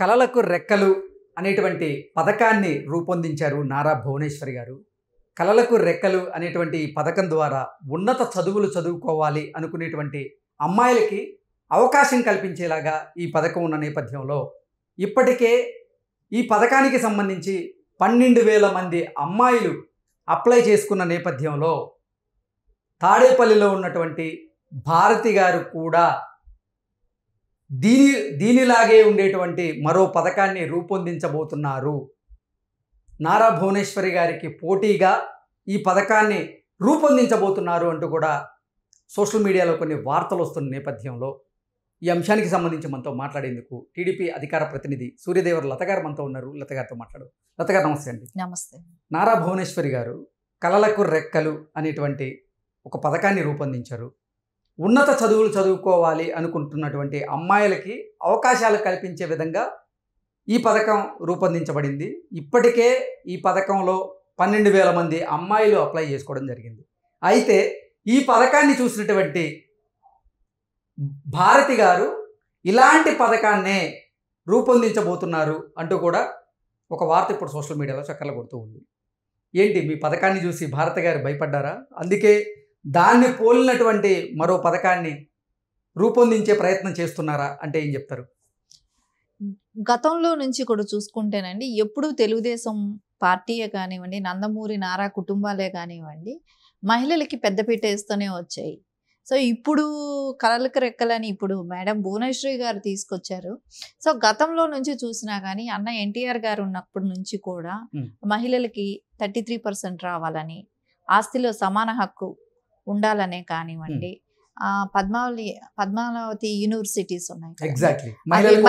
కలలకు రెక్కలు అనేటువంటి పథకాన్ని రూపొందించారు నారా భువనేశ్వరి గారు కలలకు రెక్కలు అనేటువంటి పథకం ద్వారా ఉన్నత చదువులు చదువుకోవాలి అనుకునేటువంటి అమ్మాయిలకి అవకాశం కల్పించేలాగా ఈ పథకం ఉన్న నేపథ్యంలో ఇప్పటికే ఈ పథకానికి సంబంధించి పన్నెండు వేల మంది అమ్మాయిలు అప్లై చేసుకున్న నేపథ్యంలో తాడేపల్లిలో ఉన్నటువంటి భారతి గారు కూడా దీని దీనిలాగే ఉండేటువంటి మరో పథకాన్ని రూపొందించబోతున్నారు నారా భువనేశ్వరి గారికి పోటీగా ఈ పథకాన్ని రూపొందించబోతున్నారు అంటూ కూడా సోషల్ మీడియాలో కొన్ని వార్తలు వస్తున్న నేపథ్యంలో ఈ అంశానికి సంబంధించి మనతో మాట్లాడేందుకు టీడీపీ అధికార ప్రతినిధి సూర్యదేవర్ లత గారు మనతో ఉన్నారు లత గారితో మాట్లాడు లత గారు నమస్తే అండి నమస్తే నారా భువనేశ్వరి గారు కలలకు రెక్కలు అనేటువంటి ఒక పథకాన్ని రూపొందించారు ఉన్నత చదువులు చదువుకోవాలి అనుకుంటున్నటువంటి అమ్మాయిలకి అవకాశాలు కల్పించే విధంగా ఈ పథకం రూపొందించబడింది ఇప్పటికే ఈ పథకంలో పన్నెండు వేల మంది అమ్మాయిలు అప్లై చేసుకోవడం జరిగింది అయితే ఈ పథకాన్ని చూసినటువంటి భారతి గారు ఇలాంటి పథకాన్నే రూపొందించబోతున్నారు అంటూ కూడా ఒక వార్త ఇప్పుడు సోషల్ మీడియాలో చక్కర్లు కొడుతూ ఉంది ఏంటి మీ పథకాన్ని చూసి భారత గారు భయపడ్డారా అందుకే దాన్ని పోలినటువంటి మరో పథకాన్ని రూపొందించే ప్రయత్నం చేస్తున్నారా అంటే ఏం చెప్తారు గతంలో నుంచి కూడా చూసుకుంటేనండి ఎప్పుడు తెలుగుదేశం పార్టీయే కానివ్వండి నందమూరి నారా కుటుంబాలే కానివ్వండి మహిళలకి పెద్దపీట వేస్తూనే వచ్చాయి సో ఇప్పుడు కలలకు రెక్కలని ఇప్పుడు మేడం భువనేశ్వరి గారు తీసుకొచ్చారు సో గతంలో నుంచి చూసినా కానీ అన్న ఎన్టీఆర్ గారు ఉన్నప్పటి నుంచి కూడా మహిళలకి థర్టీ రావాలని ఆస్తిలో సమాన హక్కు ఉండాలనే కానివ్వండి పద్మావతి పద్మావతి యూనివర్సిటీస్ ఉన్నాయి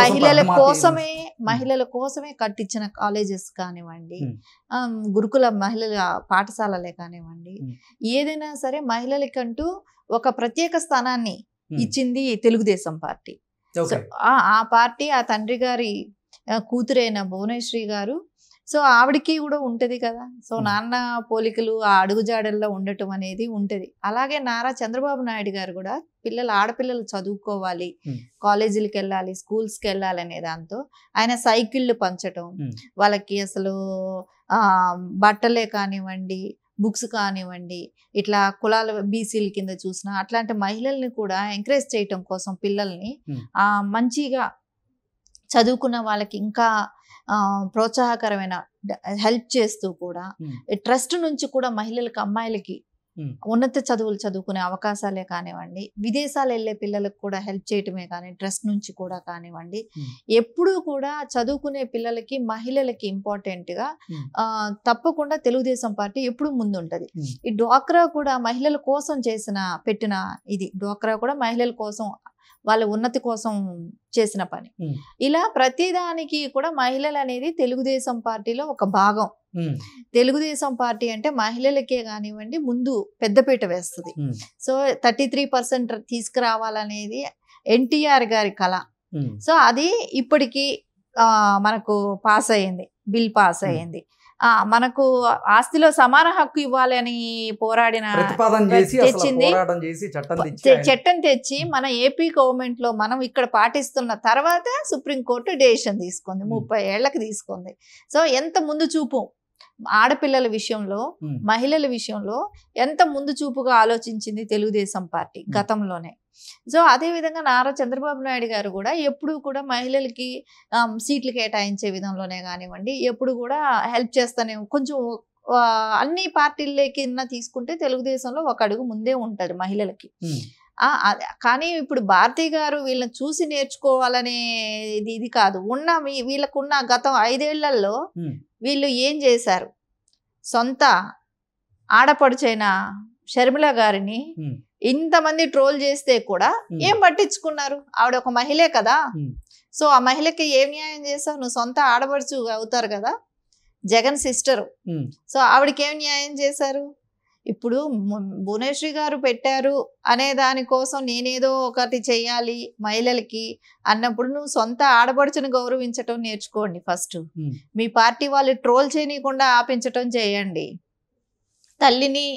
మహిళల కోసమే మహిళల కోసమే కట్టించిన కాలేజెస్ కానివ్వండి గురుకుల మహిళల పాఠశాలలే కానివ్వండి ఏదైనా సరే మహిళలకంటూ ఒక ప్రత్యేక స్థానాన్ని ఇచ్చింది తెలుగుదేశం పార్టీ ఆ పార్టీ ఆ తండ్రి గారి కూతురైన భువనేశ్వరి గారు సో ఆవిడకి కూడా ఉంటుంది కదా సో నాన్న పోలికలు ఆ అడుగుజాడల్లో ఉండటం అనేది ఉంటుంది అలాగే నారా చంద్రబాబు నాయుడు గారు కూడా పిల్లలు ఆడపిల్లలు చదువుకోవాలి కాలేజీలకు వెళ్ళాలి స్కూల్స్కి వెళ్ళాలి అనే దాంతో ఆయన సైకిళ్ళు పంచటం వాళ్ళకి అసలు బట్టలే కానివ్వండి బుక్స్ కానివ్వండి ఇట్లా కులాల బీసీల కింద చూసిన అట్లాంటి మహిళల్ని కూడా ఎంకరేజ్ చేయటం కోసం పిల్లల్ని మంచిగా చదువుకున్న వాళ్ళకి ఇంకా ప్రోత్సాహకరమైన హెల్ప్ చేస్తూ కూడా ట్రస్ట్ నుంచి కూడా మహిళలకు అమ్మాయిలకి ఉన్నత చదువులు చదువుకునే అవకాశాలే కానివ్వండి విదేశాలు వెళ్ళే పిల్లలకు కూడా హెల్ప్ చేయటమే కానీ ట్రస్ట్ నుంచి కూడా కానివ్వండి ఎప్పుడూ కూడా చదువుకునే పిల్లలకి మహిళలకి ఇంపార్టెంట్గా తప్పకుండా తెలుగుదేశం పార్టీ ఎప్పుడు ముందుంటుంది ఈ డ్వాక్రా కూడా మహిళల కోసం చేసిన పెట్టిన ఇది డ్వాక్రా కూడా మహిళల కోసం వాళ్ళ ఉన్నతి కోసం చేసిన పని ఇలా ప్రతిదానికి కూడా మహిళలు అనేది తెలుగుదేశం పార్టీలో ఒక భాగం తెలుగుదేశం పార్టీ అంటే మహిళలకే కానివ్వండి ముందు పెద్దపీట వేస్తుంది సో థర్టీ త్రీ పర్సెంట్ తీసుకురావాలనేది ఎన్టీఆర్ గారి కళ సో అది ఇప్పటికీ మనకు పాస్ అయ్యింది బిల్ పాస్ అయ్యింది మనకు ఆస్తిలో సమాన హక్కు ఇవ్వాలి అని పోరాడిన తెచ్చింది చట్టం తెచ్చి మన ఏపీ గవర్నమెంట్ లో మనం ఇక్కడ పాటిస్తున్న తర్వాత సుప్రీంకోర్టు డెసిషన్ తీసుకుంది ముప్పై ఏళ్లకు తీసుకుంది సో ఎంత ముందు చూపు ఆడపిల్లల విషయంలో మహిళల విషయంలో ఎంత ముందు చూపుగా ఆలోచించింది తెలుగుదేశం పార్టీ గతంలోనే సో అదేవిధంగా నారా చంద్రబాబు నాయుడు గారు కూడా ఎప్పుడు కూడా మహిళలకి సీట్లు కేటాయించే విధంలోనే కానివ్వండి ఎప్పుడు కూడా హెల్ప్ చేస్తానే కొంచెం అన్ని పార్టీల కింద తీసుకుంటే తెలుగుదేశంలో ఒక అడుగు ముందే ఉంటారు మహిళలకి కానీ ఇప్పుడు భారతి గారు వీళ్ళని చూసి నేర్చుకోవాలనే ఇది ఇది కాదు ఉన్న వీళ్ళకున్న గతం ఐదేళ్లలో వీళ్ళు ఏం చేశారు సొంత ఆడపడుచైనా షర్మిల గారిని ఇంతమంది ట్రోల్ చేస్తే కూడా ఏం పట్టించుకున్నారు ఆవిడ ఒక మహిళే కదా సో ఆ మహిళకి ఏం న్యాయం చేస్తావు నువ్వు సొంత ఆడపడుచు అవుతారు కదా జగన్ సిస్టరు సో ఆవిడకి ఏం న్యాయం చేశారు ఇప్పుడు భువనేశ్వరి గారు పెట్టారు అనే దానికోసం నేనేదో ఒకటి చేయాలి మహిళలకి అన్నప్పుడు నువ్వు సొంత ఆడబడుచుని గౌరవించటం నేర్చుకోండి ఫస్ట్ మీ పార్టీ వాళ్ళు ట్రోల్ చేయనీయకుండా ఆపించటం చేయండి తల్లిని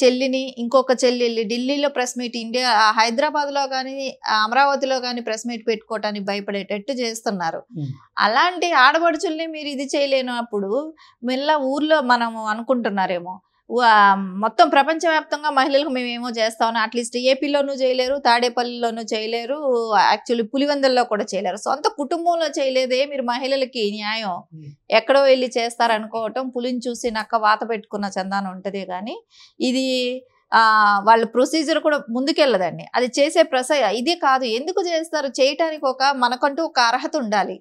చెల్లిని ఇంకొక చెల్లి వెళ్ళి ఢిల్లీలో ప్రెస్ మీట్ ఇండియా హైదరాబాద్లో కానీ అమరావతిలో కానీ ప్రెస్ మీట్ పెట్టుకోవటానికి భయపడేటట్టు చేస్తున్నారు అలాంటి ఆడపడుచుల్ని మీరు ఇది చేయలేనప్పుడు మెల్ల ఊర్లో మనం అనుకుంటున్నారేమో మొత్తం ప్రపంచవ్యాప్తంగా మహిళలకు మేము ఏమో చేస్తామని అట్లీస్ట్ ఏపీలోనూ చేయలేరు తాడేపల్లిలోనూ చేయలేరు యాక్చువల్లీ పులివెందుల్లో కూడా చేయలేరు సొంత కుటుంబంలో చేయలేదే మీరు మహిళలకి న్యాయం ఎక్కడో వెళ్ళి చేస్తారనుకోవటం పులిని చూసి నక్క వాత పెట్టుకున్న చందాన్ని ఉంటుంది కానీ ఇది వాళ్ళ ప్రొసీజర్ కూడా ముందుకెళ్ళదండి అది చేసే ప్రస ఇది కాదు ఎందుకు చేస్తారు చేయటానికి ఒక మనకంటూ ఒక అర్హత ఉండాలి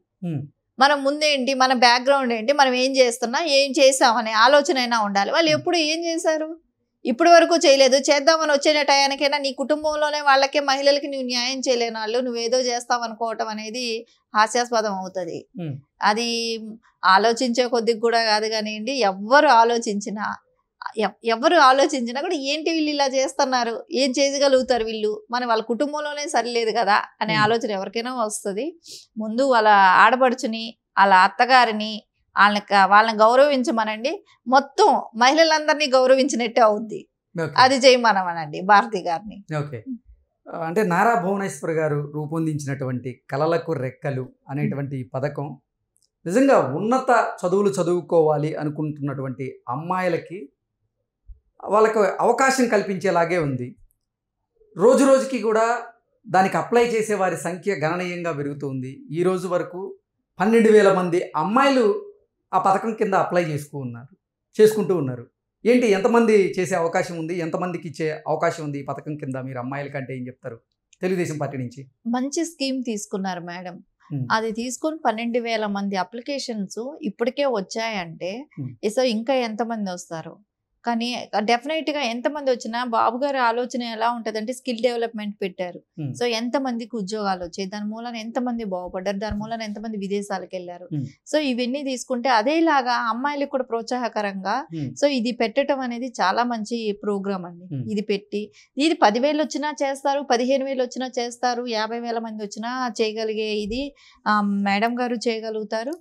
మనం ముందేంటి మన బ్యాక్గ్రౌండ్ ఏంటి మనం ఏం చేస్తున్నా ఏం చేసామనే ఆలోచన అయినా ఉండాలి వాళ్ళు hmm. ఎప్పుడు ఏం చేశారు ఇప్పటి వరకు చేయలేదు చేద్దామని వచ్చే టయానికైనా నీ కుటుంబంలోనే వాళ్ళకే మహిళలకి నువ్వు న్యాయం చేయలేని వాళ్ళు నువ్వేదో చేస్తావు అనుకోవటం అనేది హాస్యాస్పదం అవుతుంది hmm. అది ఆలోచించే కొద్దికి కూడా కాదు కానివ్వండి ఎవ్వరు ఆలోచించినా ఎవరు ఆలోచించినా కూడా ఏంటి వీళ్ళు ఇలా చేస్తున్నారు ఏం చేయగలుగుతారు వీళ్ళు మన వాళ్ళ కుటుంబంలోనే సరిలేదు కదా అనే ఆలోచన ఎవరికైనా వస్తుంది ముందు వాళ్ళ ఆడపడుచుని వాళ్ళ అత్తగారిని వాళ్ళని వాళ్ళని గౌరవించమనండి మొత్తం మహిళలందరినీ గౌరవించినట్టే అవుద్ది అది చేయమనమనండి భారతి గారిని ఓకే అంటే నారా భువనేశ్వర్ గారు రూపొందించినటువంటి కళలకు రెక్కలు అనేటువంటి పథకం నిజంగా ఉన్నత చదువులు చదువుకోవాలి అనుకుంటున్నటువంటి అమ్మాయిలకి వాళ్ళకు అవకాశం కల్పించేలాగే ఉంది రోజు రోజుకి కూడా దానికి అప్లై చేసే వారి సంఖ్య గణనీయంగా పెరుగుతుంది ఈ రోజు వరకు పన్నెండు వేల మంది అమ్మాయిలు ఆ పథకం కింద అప్లై చేసుకు ఉన్నారు చేసుకుంటూ ఉన్నారు ఏంటి ఎంతమంది చేసే అవకాశం ఉంది ఎంతమందికి ఇచ్చే అవకాశం ఉంది ఈ పథకం కింద మీరు అమ్మాయిల కంటే ఏం చెప్తారు తెలుగుదేశం పార్టీ నుంచి మంచి స్కీమ్ తీసుకున్నారు మేడం అది తీసుకుని పన్నెండు వేల మంది అప్లికేషన్స్ ఇప్పటికే వచ్చాయంటే సో ఇంకా ఎంతమంది వస్తారు కానీ డెఫినెట్ గా ఎంతమంది వచ్చినా బాబు గారి ఆలోచన ఎలా ఉంటదంటే స్కిల్ డెవలప్మెంట్ పెట్టారు సో ఎంత మందికి ఉద్యోగాలు వచ్చాయి దాని మూలన ఎంతమంది బాగుపడ్డారు దాని మూలన ఎంతమంది విదేశాలకు వెళ్ళారు సో ఇవన్నీ తీసుకుంటే అదేలాగా అమ్మాయిలకు కూడా ప్రోత్సాహకరంగా సో ఇది పెట్టడం అనేది చాలా మంచి ప్రోగ్రామ్ అండి ఇది పెట్టి ఇది పదివేలు వచ్చినా చేస్తారు పదిహేను వేలు వచ్చినా చేస్తారు యాభై వేల మంది వచ్చినా చేయగలిగే ఇది మేడం గారు చేయగలుగుతారు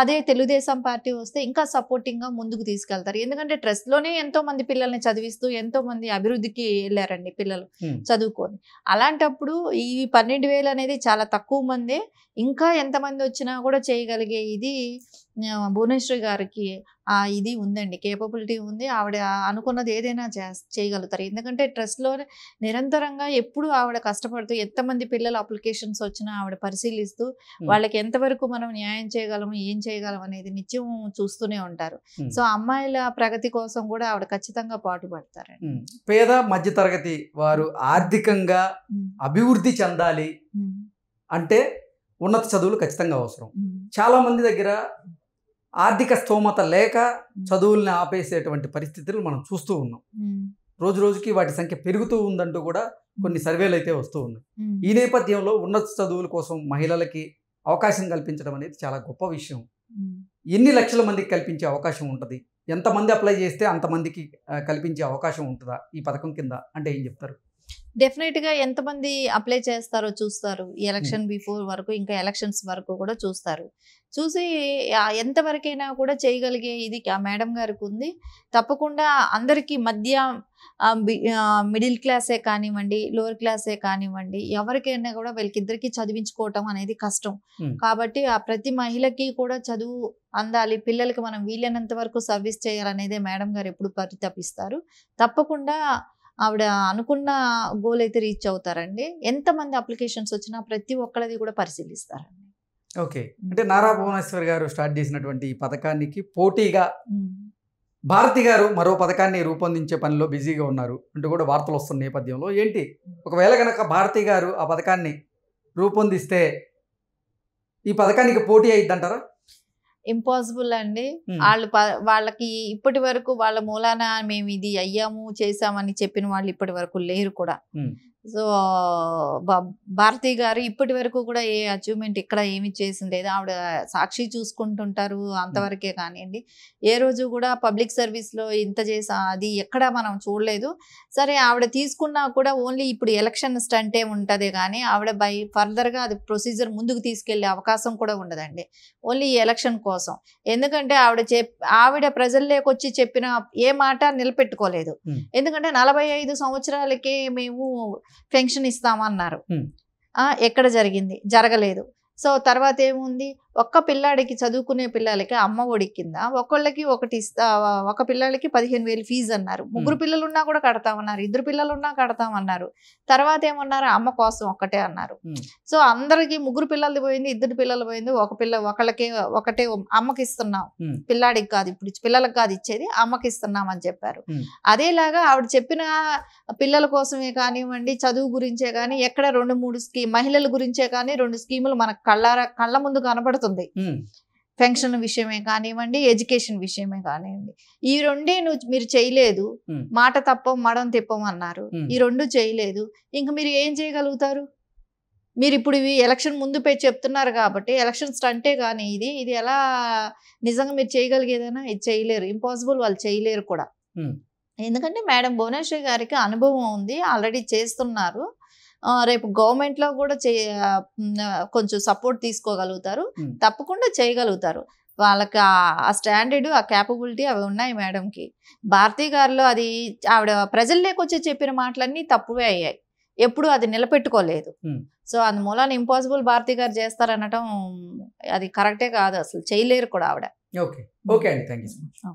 అదే తెలుగుదేశం పార్టీ వస్తే ఇంకా సపోర్టింగ్ గా ముందుకు తీసుకెళ్తారు ఎందుకంటే లోనే ఎంతో మంది పిల్లల్ని చదివిస్తూ ఎంతో మంది అభివృద్ధికి వెళ్ళారండి పిల్లలు చదువుకొని అలాంటప్పుడు ఈ పన్నెండు అనేది చాలా తక్కువ మందే ఇంకా ఎంతమంది వచ్చినా కూడా చేయగలిగే ఇది భువనేశ్వరి గారికి ఆ ఇది ఉందండి కేపబిలిటీ ఉంది ఆవిడ అనుకున్నది ఏదైనా చే చేయగలుగుతారు ఎందుకంటే ట్రస్ట్లో నిరంతరంగా ఎప్పుడు ఆవిడ కష్టపడుతూ ఎంతమంది పిల్లల అప్లికేషన్స్ వచ్చినా ఆవిడ పరిశీలిస్తూ వాళ్ళకి ఎంతవరకు మనం న్యాయం చేయగలము ఏం చేయగలం అనేది నిత్యం చూస్తూనే ఉంటారు సో అమ్మాయిల ప్రగతి కోసం కూడా ఆవిడ ఖచ్చితంగా పాటుపడతారు పేద మధ్యతరగతి వారు ఆర్థికంగా అభివృద్ధి చెందాలి అంటే ఉన్నత చదువులు ఖచ్చితంగా అవసరం చాలా మంది దగ్గర ఆర్థిక స్తోమత లేక చదువుల్ని ఆపేసేటువంటి పరిస్థితులు మనం చూస్తూ ఉన్నాం రోజు రోజుకి వాటి సంఖ్య పెరుగుతూ ఉందంటూ కూడా కొన్ని సర్వేలు అయితే వస్తూ ఉన్నాయి ఈ నేపథ్యంలో ఉన్నత చదువుల కోసం మహిళలకి అవకాశం కల్పించడం అనేది చాలా గొప్ప విషయం ఎన్ని లక్షల మందికి కల్పించే అవకాశం ఉంటుంది ఎంతమంది అప్లై చేస్తే అంతమందికి కల్పించే అవకాశం ఉంటుందా ఈ పథకం కింద అంటే ఏం చెప్తారు డెఫినెట్ గా ఎంతమంది అప్లై చేస్తారో చూస్తారు ఈ ఎలక్షన్ బిఫోర్ hmm. వరకు ఇంకా ఎలక్షన్స్ వరకు కూడా చూస్తారు చూసి ఎంతవరకైనా కూడా చేయగలిగే ఇది ఆ మేడం గారికి ఉంది తప్పకుండా అందరికీ మధ్య మిడిల్ క్లాసే కానివ్వండి లోవర్ క్లాసే కానివ్వండి ఎవరికైనా కూడా వీళ్ళకిద్దరికి చదివించుకోవటం అనేది కష్టం hmm. కాబట్టి ఆ ప్రతి మహిళకి కూడా చదువు అందాలి పిల్లలకి మనం వీలైనంత వరకు సర్వీస్ చేయాలనేదే మేడం గారు ఎప్పుడు పరితపిస్తారు తప్పకుండా ఆవిడ అనుకున్న గోల్ అయితే రీచ్ అవుతారండి ఎంతమంది అప్లికేషన్స్ వచ్చినా ప్రతి ఒక్కళ్ళది కూడా పరిశీలిస్తారండి ఓకే అంటే నారా భువనేశ్వర్ గారు స్టార్ట్ చేసినటువంటి ఈ పథకానికి పోటీగా భారతి గారు మరో పథకాన్ని రూపొందించే పనిలో బిజీగా ఉన్నారు అంటూ కూడా వార్తలు వస్తున్న నేపథ్యంలో ఏంటి ఒకవేళ కనుక భారతి గారు ఆ పథకాన్ని రూపొందిస్తే ఈ పథకానికి పోటీ అయిద్దంటారా ఇంపాసిబుల్ అండి వాళ్ళు వాళ్ళకి ఇప్పటి వరకు వాళ్ళ మూలాన మేము ఇది అయ్యాము చేసామని చెప్పిన వాళ్ళు ఇప్పటి వరకు లేరు కూడా సో భారతి గారు ఇప్పటి వరకు కూడా ఏ అచీవ్మెంట్ ఇక్కడ ఏమి చేసింది లేదు ఆవిడ సాక్షి చూసుకుంటుంటారు అంతవరకే కానివ్వండి ఏ రోజు కూడా పబ్లిక్ సర్వీస్లో ఇంత చేసా అది ఎక్కడ మనం చూడలేదు సరే ఆవిడ తీసుకున్నా కూడా ఓన్లీ ఇప్పుడు ఎలక్షన్ స్టంటే ఉంటుంది కానీ ఆవిడ బై ఫర్దర్గా అది ప్రొసీజర్ ముందుకు తీసుకెళ్లే అవకాశం కూడా ఉండదండి ఓన్లీ ఎలక్షన్ కోసం ఎందుకంటే ఆవిడ చెప్ ఆవిడ ప్రజల్లోకి వచ్చి చెప్పిన ఏ మాట నిలబెట్టుకోలేదు ఎందుకంటే నలభై సంవత్సరాలకే మేము పెన్షన్ ఇస్తామన్నారు ఎక్కడ జరిగింది జరగలేదు సో తర్వాత ఏముంది ఒక్క పిల్లాడికి చదువుకునే పిల్లలకి అమ్మ ఒడి కింద ఒకళ్ళకి ఒకటి ఇస్తా ఒక పిల్లలకి పదిహేను వేలు ఫీజు అన్నారు ముగ్గురు పిల్లలు కూడా కడతామన్నారు ఇద్దరు పిల్లలు కడతామన్నారు తర్వాత ఏమన్నారు అమ్మ కోసం ఒక్కటే అన్నారు సో అందరికి ముగ్గురు పిల్లలు పోయింది ఇద్దరు పిల్లలు పోయింది ఒక పిల్ల ఒకళ్ళకే ఒకటే అమ్మకి ఇస్తున్నాం పిల్లాడికి కాదు ఇప్పుడు పిల్లలకు కాదు ఇచ్చేది అమ్మకి ఇస్తున్నాం అని చెప్పారు అదేలాగా ఆవిడ చెప్పిన పిల్లల కోసమే కానివ్వండి చదువు గురించే కానీ ఎక్కడ రెండు మూడు స్కీమ్ మహిళల గురించే కానీ రెండు స్కీములు మనకు కళ్ళారా కళ్ళ ముందు కనబడుతుంది మాట్లాడుతుంది పెన్షన్ విషయమే కానివ్వండి ఎడ్యుకేషన్ విషయమే కానివ్వండి ఈ రెండే నువ్వు మీరు చేయలేదు మాట తప్పం మడం తిప్పం అన్నారు ఈ రెండు చేయలేదు ఇంక మీరు ఏం చేయగలుగుతారు మీరు ఇప్పుడు ఇవి ఎలక్షన్ ముందు పే చెప్తున్నారు కాబట్టి ఎలక్షన్ స్టంటే కానీ ఇది ఇది ఎలా నిజంగా మీరు చేయగలిగేదైనా ఇది చేయలేరు ఇంపాసిబుల్ వాళ్ళు చేయలేరు కూడా ఎందుకంటే మేడం భువనేశ్వరి గారికి అనుభవం ఉంది ఆల్రెడీ చేస్తున్నారు రేపు గవర్నమెంట్లో కూడా చే కొంచెం సపోర్ట్ తీసుకోగలుగుతారు తప్పకుండా చేయగలుగుతారు వాళ్ళకి ఆ స్టాండర్డ్ ఆ క్యాపబిలిటీ అవి ఉన్నాయి మేడంకి భారతీ గారిలో అది ఆవిడ ప్రజల్లోకి వచ్చి చెప్పిన మాటలన్నీ తప్పువే అయ్యాయి ఎప్పుడు అది నిలబెట్టుకోలేదు సో మూలాన్ని ఇంపాసిబుల్ భారతీ గారు చేస్తారనటం అది కరెక్టే కాదు అసలు చేయలేరు కూడా ఆవిడ ఓకే ఓకే అండి థ్యాంక్ యూ